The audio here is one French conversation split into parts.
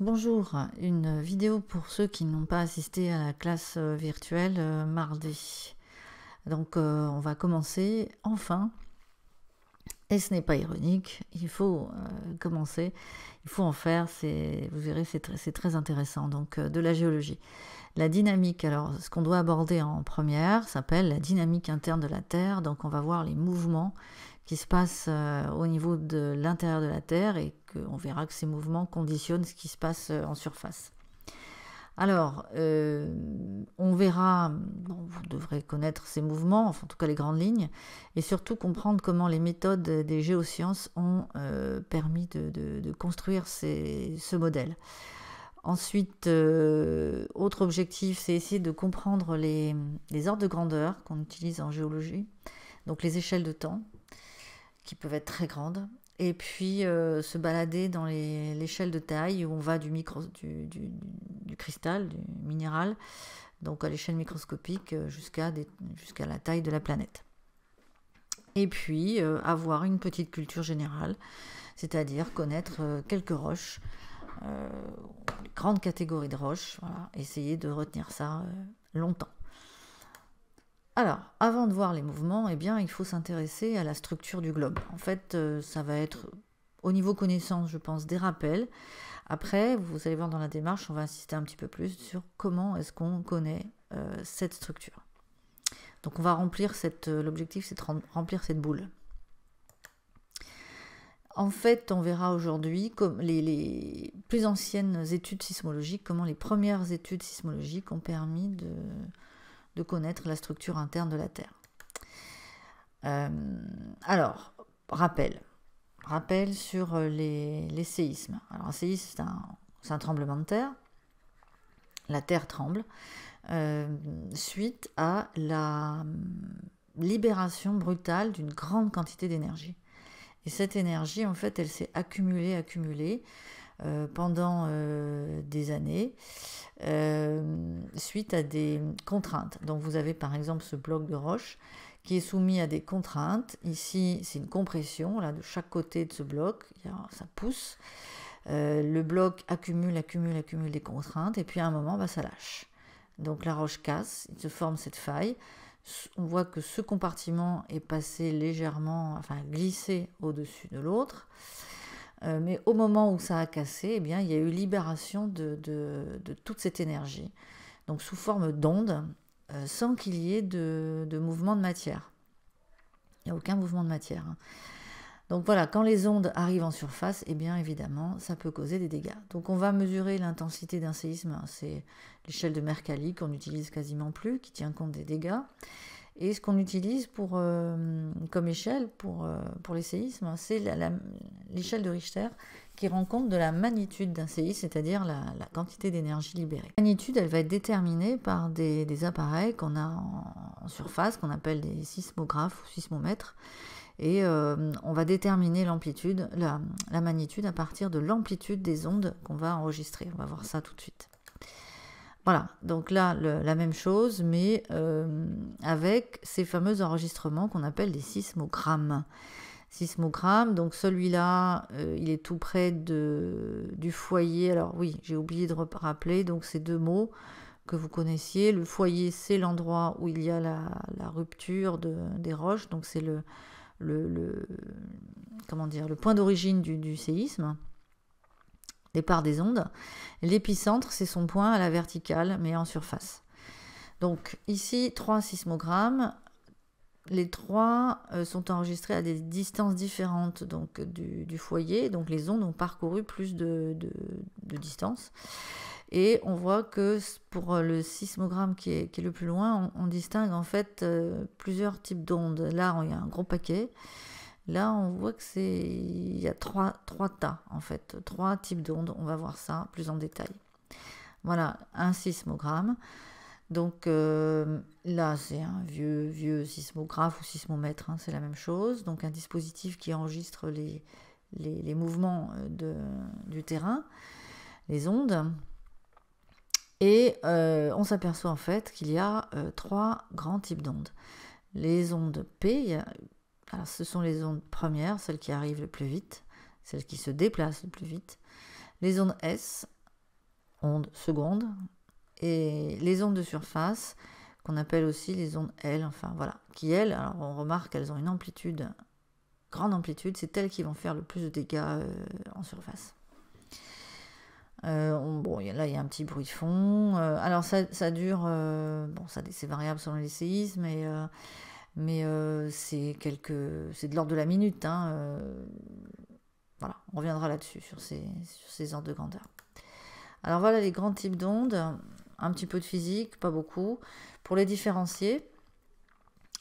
Bonjour, une vidéo pour ceux qui n'ont pas assisté à la classe euh, virtuelle euh, mardi. Donc euh, on va commencer enfin, et ce n'est pas ironique, il faut commencer, il faut en faire, vous verrez c'est très intéressant, donc de la géologie. La dynamique, alors ce qu'on doit aborder en première s'appelle la dynamique interne de la Terre, donc on va voir les mouvements se passe euh, au niveau de l'intérieur de la Terre et qu'on verra que ces mouvements conditionnent ce qui se passe euh, en surface. Alors, euh, on verra, vous devrez connaître ces mouvements, enfin, en tout cas les grandes lignes, et surtout comprendre comment les méthodes des géosciences ont permis de, construire ces, ce modèle. Ensuite, autre objectif, c'est essayer de comprendre les ordres de grandeur qu'on utilise en géologie, donc les échelles de temps, qui peuvent être très grandes. Et puis euh, se balader dans l'échelle de taille où on va du, micro, du, cristal, du minéral, donc à l'échelle microscopique euh, jusqu'à jusqu'à la taille de la planète. Et puis euh, avoir une petite culture générale, c'est-à-dire connaître quelques roches, grandes catégories de roches, voilà, essayer de retenir ça longtemps. Alors, avant de voir les mouvements, eh bien, il faut s'intéresser à la structure du globe. En fait, euh, ça va être au niveau connaissance, je pense, des rappels. Après, vous allez voir dans la démarche, on va insister un petit peu plus sur comment est-ce qu'on connaît euh, cette structure. Donc, on va remplir cette. Euh, l'objectif, c'est de remplir cette boule. En fait, on verra aujourd'hui comme les, plus anciennes études sismologiques, comment les premières études sismologiques ont permis de de connaître la structure interne de la Terre. Euh, alors, rappel. Rappel sur euh, les, séismes. Alors, un séisme, c'est un, un, tremblement de terre. La Terre tremble euh, suite à la hum, libération brutale d'une grande quantité d'énergie. Et cette énergie, en fait, elle s'est accumulée, accumulée euh, pendant euh, des années euh, suite à des contraintes. Donc vous avez par exemple ce bloc de roche qui est soumis à des contraintes. Ici, c'est une compression, là, de chaque côté de ce bloc, ça pousse. le bloc accumule, accumule, accumule des contraintes, et puis à un moment, bah, ça lâche. Donc la roche casse, il se forme cette faille. On voit que ce compartiment est passé légèrement, enfin glissé au-dessus de l'autre. Euh, mais au moment où ça a cassé, eh il y a eu libération de, toute cette énergie, donc sous forme d'ondes, euh, sans qu'il y ait de, mouvement de matière. Il n'y a aucun mouvement de matière. Hein. Donc voilà, quand les ondes arrivent en surface, eh bien évidemment, ça peut causer des dégâts. Donc on va mesurer l'intensité d'un séisme. Hein, c'est l'échelle de Mercalli qu'on n'utilise quasiment plus, qui tient compte des dégâts. Et ce qu'on utilise pour, euh, comme échelle pour, euh, pour les séismes, hein, c'est l'échelle de Richter qui rend compte de la magnitude d'un séisme, c'est-à-dire la, quantité d'énergie libérée. La magnitude, elle va être déterminée par des, appareils qu'on a en, surface, qu'on appelle des sismographes ou sismomètres. Et euh, on va déterminer l'amplitude, la magnitude à partir de l'amplitude des ondes qu'on va enregistrer. On va voir ça tout de suite. Voilà, donc là, la même chose, mais euh, avec ces fameux enregistrements qu'on appelle des sismogrammes. Sismogrammes, donc celui-là, euh, il est tout près du foyer. Alors oui, j'ai oublié de rappeler, donc ces deux mots que vous connaissiez. Le foyer, c'est l'endroit où il y a la, rupture des roches, donc c'est le, comment dire, le point d'origine du séisme départ des ondes. L'épicentre, c'est son point à la verticale, mais en surface. Donc ici, trois sismogrammes. Les trois euh, sont enregistrés à des distances différentes donc, du, foyer. Donc les ondes ont parcouru plus de, distance. Et on voit que pour euh, le sismogramme qui est, le plus loin, on, distingue en fait euh, plusieurs types d'ondes. Là, il y a un gros paquet. Là, on voit que c'est il y a trois, trois tas en fait, trois types d'ondes. On va voir ça plus en détail. Voilà, un sismogramme. Donc euh, là, c'est un vieux, vieux sismographe ou sismomètre, hein, c'est la même chose. Donc un dispositif qui enregistre les, les, mouvements euh, de, du terrain, les ondes. Et euh, on s'aperçoit en fait qu'il y a trois grands types d'ondes. Les ondes P, il y a alors, ce sont les ondes premières, celles qui arrivent le plus vite, celles qui se déplacent le plus vite. Les ondes S, ondes secondes, et les ondes de surface, qu'on appelle aussi les ondes L, enfin voilà, qui elles, alors on remarque qu'elles ont une amplitude, grande amplitude, c'est elles qui vont faire le plus de dégâts euh, en surface. Euh, bon, là, il y a un petit bruit de fond. Euh, alors, ça, dure. bon, ça, c'est variable selon les séismes, mais mais euh, c'est quelques... c'est de l'ordre de la minute. Hein, euh, voilà, on reviendra là-dessus, sur ces, ordres de grandeur. Alors voilà les grands types d'ondes, un petit peu de physique, pas beaucoup. Pour les différencier,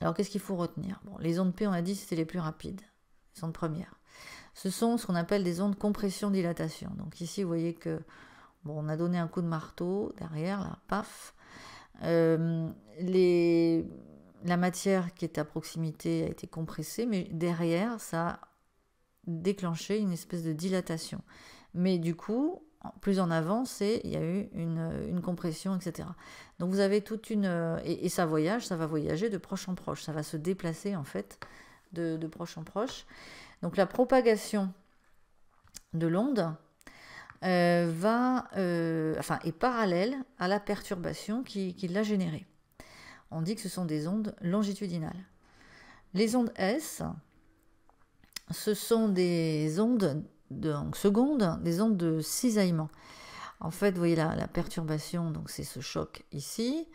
alors qu'est-ce qu'il faut retenir Les ondes P, on a dit, c'était les plus rapides, les ondes premières. Ce sont ce qu'on appelle des ondes compression-dilatation. Donc ici, vous voyez que bon, on a donné un coup de marteau derrière, là, paf. Euh, les la matière qui est à proximité a été compressée, mais derrière, ça a déclenché une espèce de dilatation. Mais du coup, plus en avant, il y a eu une, compression, etc. Donc vous avez toute une et, ça voyage, ça va voyager de proche en proche, ça va se déplacer en fait de, proche en proche. Donc la propagation de l'onde euh, va euh, enfin est parallèle à la perturbation qui l'a générée on dit que ce sont des ondes longitudinales. Les ondes S, ce sont des ondes de, des ondes de cisaillement. En fait, vous voyez là, la perturbation, donc c'est ce choc ici,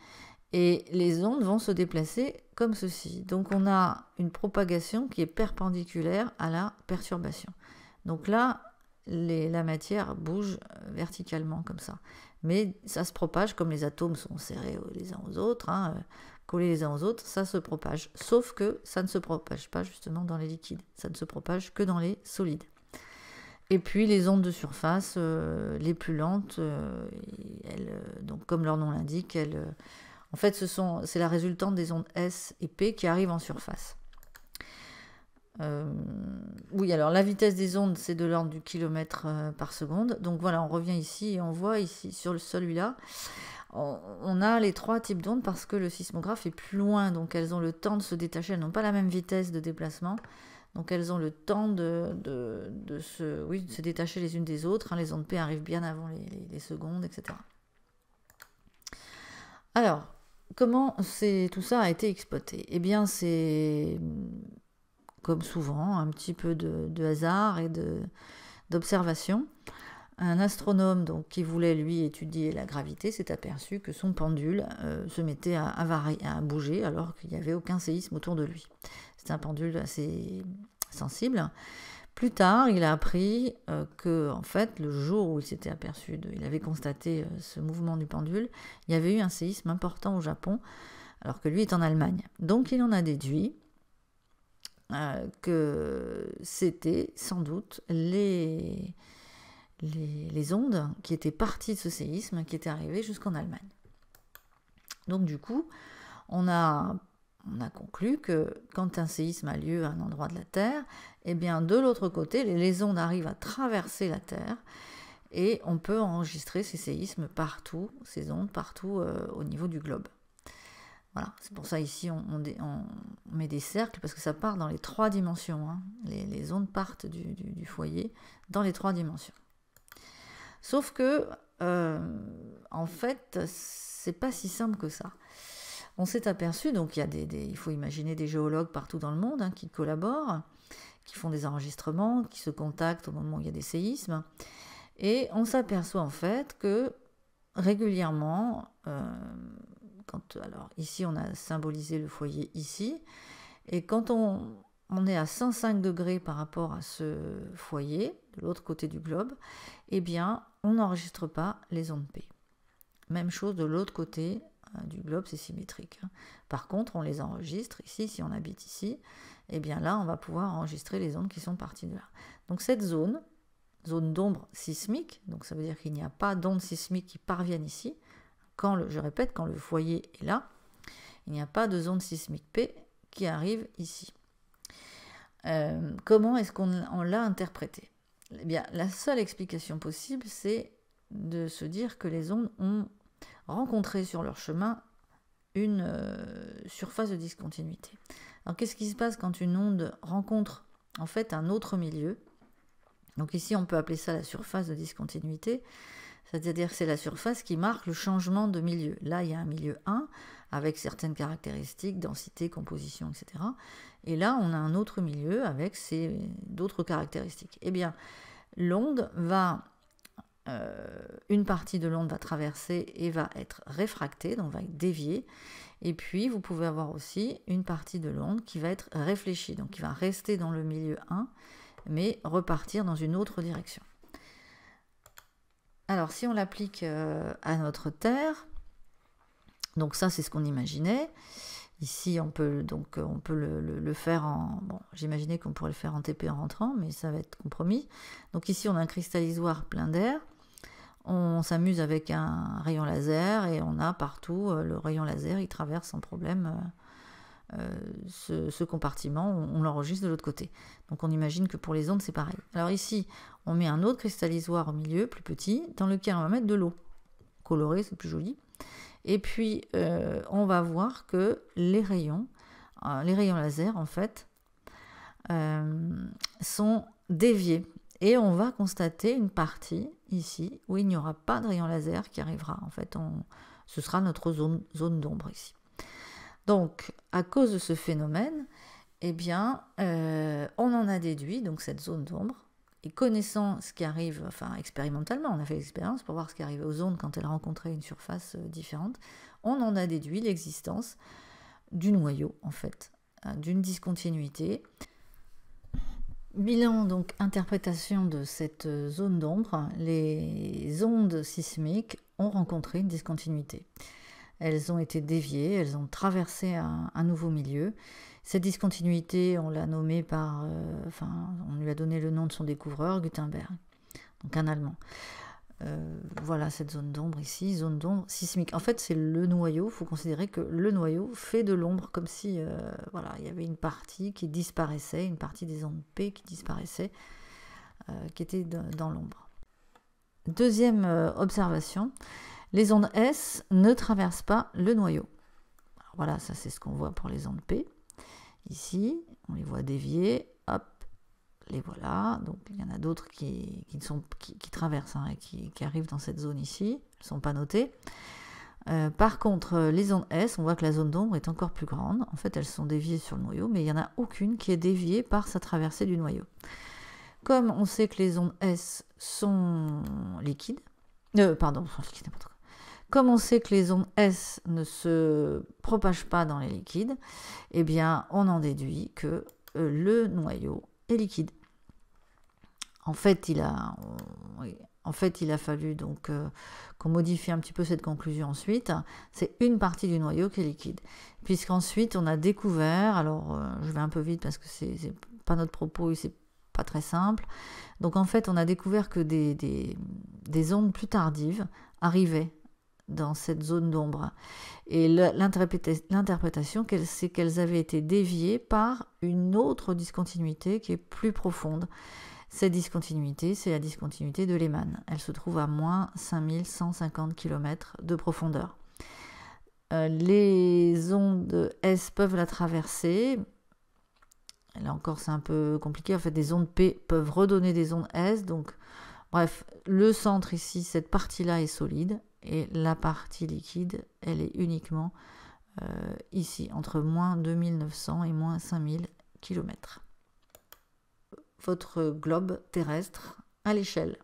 et les ondes vont se déplacer comme ceci. Donc on a une propagation qui est perpendiculaire à la perturbation. Donc là, les, la matière bouge verticalement comme ça mais ça se propage comme les atomes sont serrés les uns aux autres, hein, euh, collés les uns aux autres, ça se propage. Sauf que ça ne se propage pas justement dans les liquides, ça ne se propage que dans les solides. Et puis les ondes de surface, euh, les plus lentes, euh, donc comme leur nom l'indique, en fait, c'est la résultante des ondes S et P qui arrivent en surface. Euh, oui, alors la vitesse des ondes, c'est de l'ordre du kilomètre euh, par seconde. Donc voilà, on revient ici et on voit ici sur celui-là, on a les trois types d'ondes parce que le sismographe est plus loin, donc elles ont le temps de se détacher, elles n'ont pas la même vitesse de déplacement. Donc elles ont le temps de, de, se, oui, se, détacher les unes des autres. Hein. Les ondes P arrivent bien avant les, les secondes, etc. Alors, comment tout ça a été exploité Eh bien, c'est comme souvent, un petit peu de, hasard et d'observation. Un astronome donc, qui voulait, lui, étudier la gravité s'est aperçu que son pendule euh, se mettait à, à bouger alors qu'il n'y avait aucun séisme autour de lui. C'est un pendule assez sensible. Plus tard, il a appris euh, que, en fait, le jour où il s'était aperçu, de, il avait constaté euh, ce mouvement du pendule, il y avait eu un séisme important au Japon, alors que lui est en Allemagne. Donc, il en a déduit euh, que c'était sans doute les, les, ondes qui étaient parties de ce séisme qui étaient arrivées jusqu'en Allemagne. Donc du coup, on a, on a conclu que quand un séisme a lieu à un endroit de la Terre, eh bien de l'autre côté, les, ondes arrivent à traverser la Terre et on peut enregistrer ces séismes partout, ces ondes partout euh, au niveau du globe. Voilà, c'est pour ça ici on, met des cercles parce que ça part dans les trois dimensions. Hein. Les, les, ondes partent du, foyer dans les trois dimensions. Sauf que, euh, en fait, c'est pas si simple que ça. On s'est aperçu, donc il, y a des, il faut imaginer des géologues partout dans le monde hein, qui collaborent, qui font des enregistrements, qui se contactent au moment où il y a des séismes. Et on s'aperçoit en fait que régulièrement, euh, alors ici, on a symbolisé le foyer ici. Et quand on, on est à 105 degrés par rapport à ce foyer, de l'autre côté du globe, eh bien, on n'enregistre pas les ondes P. Même chose de l'autre côté euh, du globe, c'est symétrique. Hein. Par contre, on les enregistre ici, si on habite ici, eh bien là, on va pouvoir enregistrer les ondes qui sont parties de là. Donc cette zone, zone d'ombre sismique, donc ça veut dire qu'il n'y a pas d'ondes sismiques qui parviennent ici, je répète, quand le foyer est là, il n'y a pas de zone sismique P qui arrive ici. Euh, comment est-ce qu'on l'a interprété eh bien, la seule explication possible, c'est de se dire que les ondes ont rencontré sur leur chemin une euh, surface de discontinuité. Alors, qu'est-ce qui se passe quand une onde rencontre en fait un autre milieu Donc ici, on peut appeler ça la surface de discontinuité c'est-à-dire que c'est la surface qui marque le changement de milieu. Là, il y a un milieu 1 avec certaines caractéristiques, densité, composition, etc. Et là, on a un autre milieu avec d'autres caractéristiques. Eh bien, l'onde va, euh, une partie de l'onde va traverser et va être réfractée, donc va être déviée. Et puis, vous pouvez avoir aussi une partie de l'onde qui va être réfléchie, donc qui va rester dans le milieu 1, mais repartir dans une autre direction. Alors si on l'applique euh, à notre Terre, donc ça c'est ce qu'on imaginait. Ici on peut donc euh, on peut le, faire en bon j'imaginais qu'on pourrait le faire en TP en rentrant, mais ça va être compromis. Donc ici on a un cristallisoire plein d'air. On s'amuse avec un rayon laser et on a partout euh, le rayon laser, il traverse sans problème euh, ce, compartiment, on, l'enregistre de l'autre côté. Donc on imagine que pour les ondes, c'est pareil. Alors ici, on met un autre cristallisoire au milieu, plus petit, dans lequel on va mettre de l'eau. Coloré, c'est plus joli. Et puis, euh, on va voir que les rayons, euh, les rayons laser, en fait, sont déviés. Et on va constater une partie ici où il n'y aura pas de rayon laser qui arrivera. En fait, ce sera notre zone d'ombre ici. Donc, à cause de ce phénomène, eh bien, euh, on en a déduit donc cette zone d'ombre. Et connaissant ce qui arrive, enfin expérimentalement, on a fait l'expérience pour voir ce qui arrivait aux ondes quand elles rencontraient une surface euh, différente, on en a déduit l'existence du noyau, en fait, euh, d'une discontinuité. Bilan, donc interprétation de cette zone d'ombre, les ondes sismiques ont rencontré une discontinuité elles ont été déviées, elles ont traversé un, nouveau milieu. Cette discontinuité, on l'a nommée par, euh, enfin, on lui a donné le nom de son découvreur, Gutenberg, donc un Allemand. Euh, voilà cette zone d'ombre ici, zone d'ombre sismique. En fait, c'est le noyau. Il faut considérer que le noyau fait de l'ombre, comme si euh, voilà, il y avait une partie qui disparaissait, une partie des ondes P qui disparaissait, qui était dans l'ombre. Deuxième observation, les ondes S ne traversent pas le noyau. voilà, ça c'est ce qu'on voit pour les ondes P. Ici, on les voit dévier, hop, les voilà. Donc il y en a d'autres qui, traversent hein, et qui, arrivent dans cette zone ici. Elles ne sont pas notées. Euh, par contre, les ondes S, on voit que la zone d'ombre est encore plus grande. En fait, elles sont déviées sur le noyau, mais il n'y en a aucune qui est déviée par sa traversée du noyau. Comme on sait que les ondes S sont liquides, euh, pardon, liquides, n'importe quoi. Comme on sait que les ondes S ne se propagent pas dans les liquides, eh bien, on en déduit que euh, le noyau est liquide. En fait, il a, en fait, il a fallu donc euh, qu'on modifie un petit peu cette conclusion ensuite. C'est une partie du noyau qui est liquide. Puisqu'ensuite, on a découvert, alors euh, je vais un peu vite parce que c'est pas notre propos et c'est pas très simple. Donc en fait, on a découvert que des, des ondes plus tardives arrivaient dans cette zone d'ombre. Et l'interprétation, c'est qu'elles avaient été déviées par une autre discontinuité qui est plus profonde. Cette discontinuité, c'est la discontinuité de Lehman. Elle se trouve à moins 5150 km de profondeur. Euh, les ondes S peuvent la traverser. Là encore, c'est un peu compliqué. En fait, des ondes P peuvent redonner des ondes S. Donc, bref, le centre ici, cette partie-là est solide et la partie liquide, elle est uniquement euh, ici, entre moins 2900 et moins 5000 km. Votre globe terrestre à l'échelle